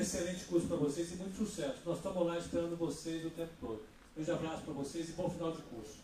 excelente curso para vocês e muito sucesso. Nós estamos lá esperando vocês o tempo todo. Um grande abraço para vocês e bom final de curso.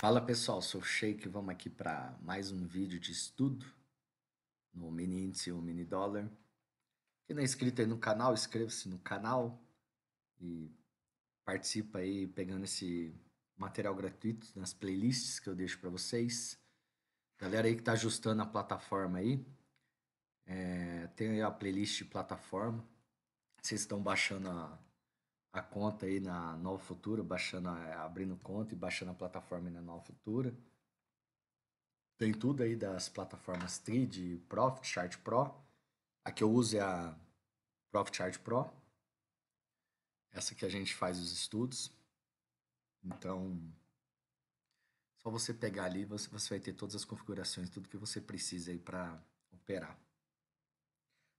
Fala pessoal, sou o Sheik, vamos aqui para mais um vídeo de estudo no mini índice e o mini dólar. Quem não é inscrito aí no canal, inscreva-se no canal e participa aí pegando esse material gratuito nas playlists que eu deixo para vocês. Galera aí que tá ajustando a plataforma aí, é, tem a playlist de plataforma. Vocês estão baixando a, a conta aí na Nova Futura, baixando a, abrindo conta e baixando a plataforma aí na Nova Futura. Tem tudo aí das plataformas Trid, Profit, Chart Pro. A que eu uso é a Profit Chart Pro. Essa que a gente faz os estudos. Então, só você pegar ali, você, vai ter todas as configurações, tudo que você precisa aí para operar.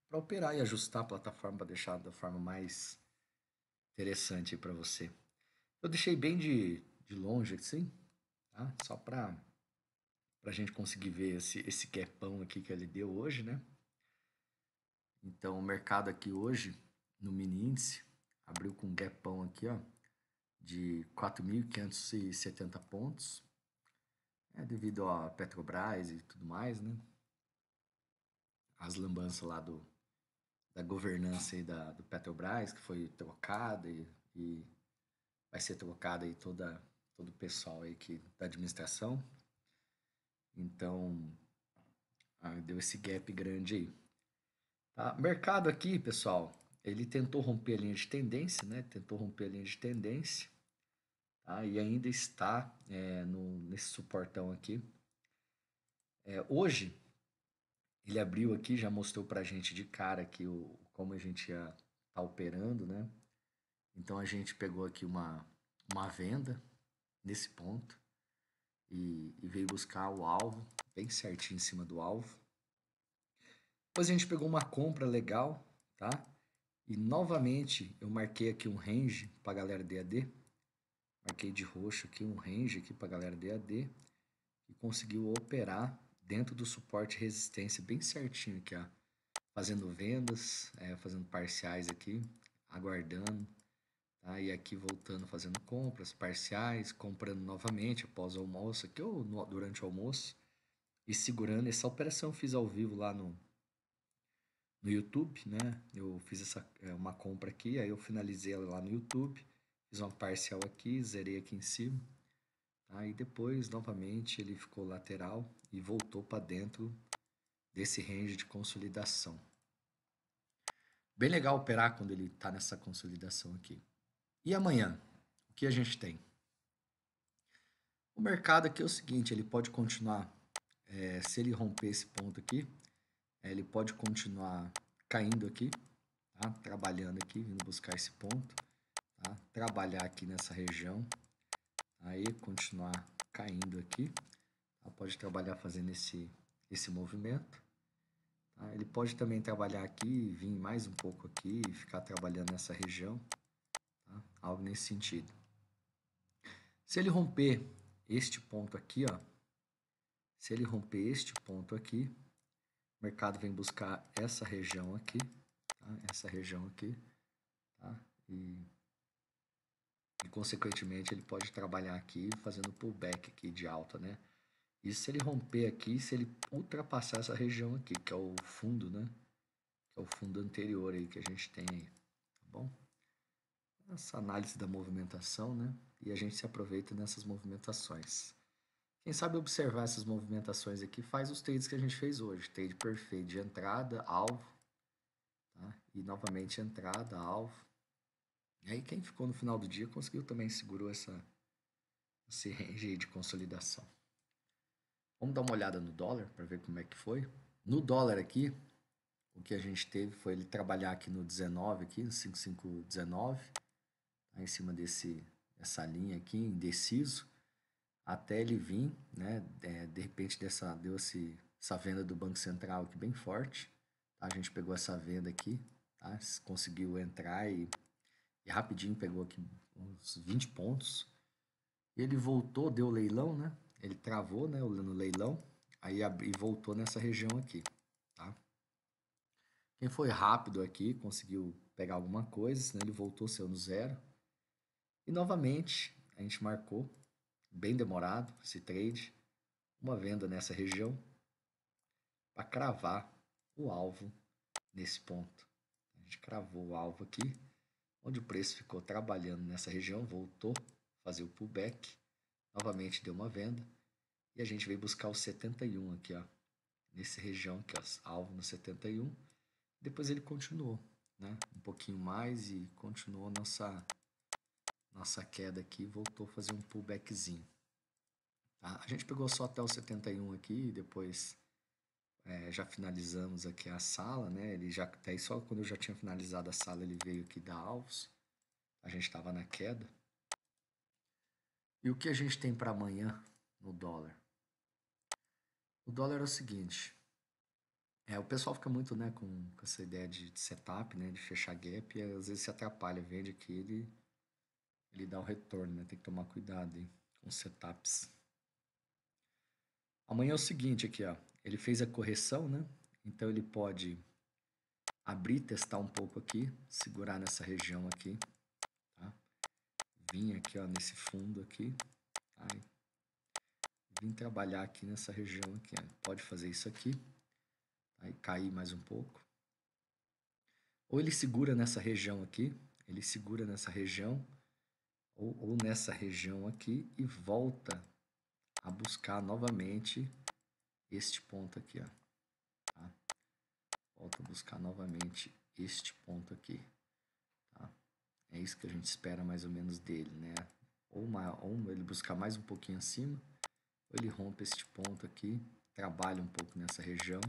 Para operar e ajustar a plataforma para deixar da forma mais interessante para você. Eu deixei bem de, de longe assim, tá? só para a gente conseguir ver esse, esse capão aqui que ele deu hoje, né? Então, o mercado aqui hoje, no mini índice, abriu com um gapão aqui, ó de 4.570 pontos, é devido a Petrobras e tudo mais, né? As lambanças lá do, da governança aí da, do Petrobras, que foi trocada e, e vai ser trocada aí toda, todo o pessoal aí que, da administração. Então, ah, deu esse gap grande aí. Tá? Mercado aqui, pessoal, ele tentou romper a linha de tendência, né? Tentou romper a linha de tendência tá? e ainda está é, no, nesse suportão aqui. É, hoje, ele abriu aqui, já mostrou para a gente de cara aqui o, como a gente ia tá operando, né? Então a gente pegou aqui uma, uma venda nesse ponto e, e veio buscar o alvo, bem certinho em cima do alvo. Depois a gente pegou uma compra legal, tá? E novamente eu marquei aqui um range para a galera DAD Marquei de roxo aqui um range aqui para a galera DAD, que conseguiu operar dentro do suporte resistência bem certinho aqui, ó. Fazendo vendas, é, fazendo parciais aqui, aguardando, tá? E aqui voltando fazendo compras, parciais, comprando novamente após o almoço aqui ou no, durante o almoço. E segurando essa operação eu fiz ao vivo lá no, no YouTube, né? Eu fiz essa, é, uma compra aqui, aí eu finalizei ela lá no YouTube. Fiz uma parcial aqui, zerei aqui em cima. Aí tá? depois, novamente, ele ficou lateral e voltou para dentro desse range de consolidação. Bem legal operar quando ele está nessa consolidação aqui. E amanhã, o que a gente tem? O mercado aqui é o seguinte, ele pode continuar, é, se ele romper esse ponto aqui, é, ele pode continuar caindo aqui, tá? trabalhando aqui, vindo buscar esse ponto trabalhar aqui nessa região. Aí continuar caindo aqui. Tá? Pode trabalhar fazendo esse, esse movimento. Tá? Ele pode também trabalhar aqui, vir mais um pouco aqui e ficar trabalhando nessa região. Tá? Algo nesse sentido. Se ele romper este ponto aqui, ó, se ele romper este ponto aqui, o mercado vem buscar essa região aqui, tá? essa região aqui, tá? e e consequentemente ele pode trabalhar aqui fazendo pullback aqui de alta, né? E se ele romper aqui, se ele ultrapassar essa região aqui, que é o fundo, né? Que é o fundo anterior aí que a gente tem aí, tá bom? Essa análise da movimentação, né? E a gente se aproveita nessas movimentações. Quem sabe observar essas movimentações aqui faz os trades que a gente fez hoje. Trade perfeito de entrada, alvo. Tá? E novamente entrada, alvo e aí quem ficou no final do dia conseguiu também segurou essa esse range de consolidação. Vamos dar uma olhada no dólar para ver como é que foi. No dólar aqui, o que a gente teve foi ele trabalhar aqui no 19 aqui, no 5519, tá em cima desse essa linha aqui indeciso, até ele vir, né, é, de repente dessa deu se essa venda do Banco Central aqui bem forte. Tá? A gente pegou essa venda aqui, tá? Conseguiu entrar e e rapidinho pegou aqui uns 20 pontos. Ele voltou, deu leilão, né? Ele travou né, no leilão, aí e voltou nessa região aqui, tá? Quem foi rápido aqui, conseguiu pegar alguma coisa, senão ele voltou seu no zero. E novamente, a gente marcou, bem demorado esse trade, uma venda nessa região para cravar o alvo nesse ponto. A gente cravou o alvo aqui onde o preço ficou trabalhando nessa região, voltou a fazer o pullback, novamente deu uma venda e a gente veio buscar o 71 aqui, ó, nesse região aqui, ó, alvo no 71. Depois ele continuou, né, um pouquinho mais e continuou nossa nossa queda aqui, voltou a fazer um pullbackzinho. Tá? A gente pegou só até o 71 aqui e depois é, já finalizamos aqui a sala, né? Ele já até só quando eu já tinha finalizado a sala ele veio aqui dar alvos. A gente estava na queda. E o que a gente tem para amanhã no dólar? O dólar é o seguinte. É, o pessoal fica muito né, com, com essa ideia de, de, setup, né, de fechar gap, e às vezes se atrapalha, vende que ele, ele dá o retorno, né? Tem que tomar cuidado hein, com setups. Amanhã é o seguinte aqui, ó. Ele fez a correção, né? Então ele pode abrir, testar um pouco aqui, segurar nessa região aqui, tá? Vim aqui, ó, nesse fundo aqui, tá? Vim trabalhar aqui nessa região aqui, ó. Pode fazer isso aqui, aí tá? cair mais um pouco. Ou ele segura nessa região aqui, ele segura nessa região, ou, ou nessa região aqui e volta a buscar novamente este ponto aqui, ó. Tá? Volta a buscar novamente este ponto aqui. Tá? É isso que a gente espera mais ou menos dele, né? Ou, uma, ou ele buscar mais um pouquinho acima, ou ele rompe este ponto aqui, trabalha um pouco nessa região,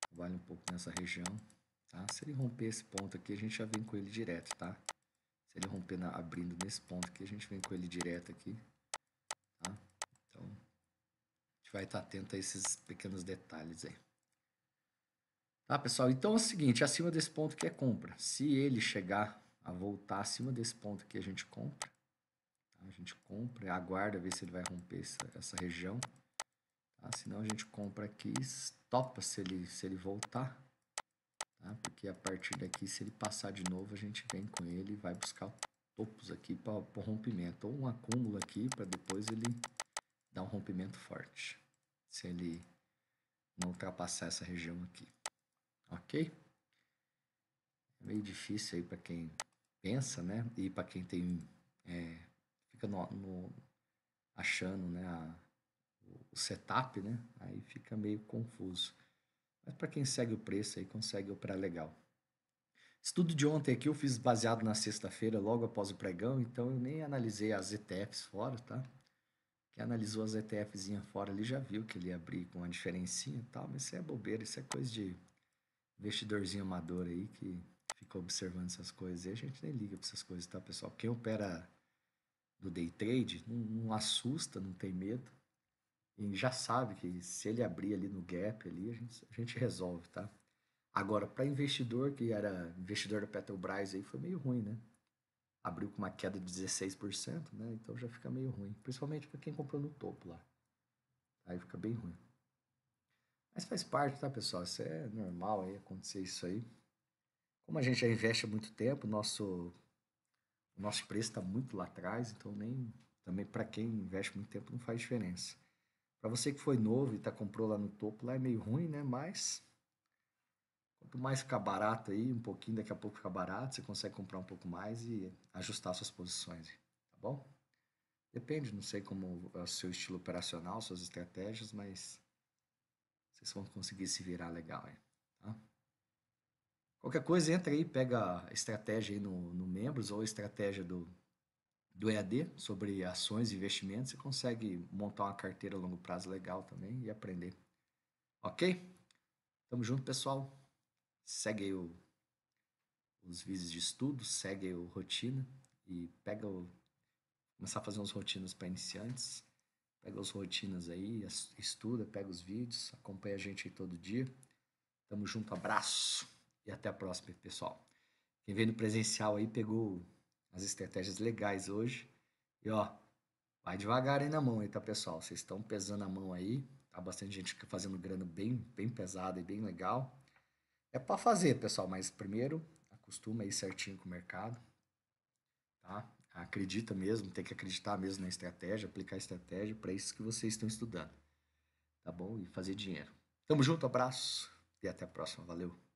trabalha um pouco nessa região, tá? Se ele romper esse ponto aqui, a gente já vem com ele direto, tá? Se ele romper na, abrindo nesse ponto aqui, a gente vem com ele direto aqui, tá? Então, gente vai estar atento a esses pequenos detalhes aí. Tá, pessoal? Então é o seguinte, acima desse ponto que é compra. Se ele chegar a voltar acima desse ponto que a gente compra, tá? a gente compra, aguarda ver se ele vai romper essa, essa região. Tá? Senão a gente compra aqui, topa se ele, se ele voltar. Tá? Porque a partir daqui, se ele passar de novo, a gente vem com ele e vai buscar topos aqui para o rompimento. Ou um acúmulo aqui para depois ele dar um rompimento forte. Se ele não ultrapassar essa região aqui. Ok? É meio difícil aí para quem pensa, né? E para quem tem... É, fica no, no, achando né, a, o setup, né? Aí fica meio confuso. Mas para quem segue o preço aí, consegue operar legal. Estudo de ontem aqui eu fiz baseado na sexta-feira, logo após o pregão, então eu nem analisei as ETFs fora, tá? Quem analisou as ETFs fora ali já viu que ele abriu com uma diferencinha e tal, mas isso é bobeira, isso é coisa de investidorzinho amador aí que fica observando essas coisas. E a gente nem liga para essas coisas, tá, pessoal? Quem opera do day trade não, não assusta, não tem medo. E já sabe que se ele abrir ali no gap ali, a gente, a gente resolve, tá? Agora, para investidor que era investidor da Petrobras aí, foi meio ruim, né? abriu com uma queda de 16%, né? Então já fica meio ruim, principalmente para quem comprou no topo lá. Aí fica bem ruim. Mas faz parte, tá, pessoal? Isso é normal aí acontecer isso aí. Como a gente já investe há muito tempo, nosso o nosso preço está muito lá atrás, então nem também para quem investe muito tempo não faz diferença. Para você que foi novo e tá comprou lá no topo, lá é meio ruim, né? Mas Quanto mais ficar barato aí, um pouquinho, daqui a pouco fica barato, você consegue comprar um pouco mais e ajustar suas posições, tá bom? Depende, não sei como é o seu estilo operacional, suas estratégias, mas vocês vão conseguir se virar legal aí, tá? Qualquer coisa, entra aí, pega a estratégia aí no, no Membros ou a estratégia do, do EAD sobre ações e investimentos, você consegue montar uma carteira a longo prazo legal também e aprender. Ok? Tamo junto, pessoal segue o, os vídeos de estudo, segue o rotina e pega o, começar a fazer uns rotinas para iniciantes. Pega as rotinas aí, estuda, pega os vídeos, acompanha a gente aí todo dia. Tamo junto, abraço e até a próxima, pessoal. Quem veio no presencial aí pegou as estratégias legais hoje. E ó, vai devagar aí na mão aí, tá, pessoal? Vocês estão pesando a mão aí. Tá bastante gente fazendo grana bem, bem pesada e bem legal. É para fazer, pessoal, mas primeiro acostuma aí certinho com o mercado, tá? Acredita mesmo, tem que acreditar mesmo na estratégia, aplicar a estratégia para isso que vocês estão estudando, tá bom? E fazer dinheiro. Tamo junto, abraço e até a próxima. Valeu!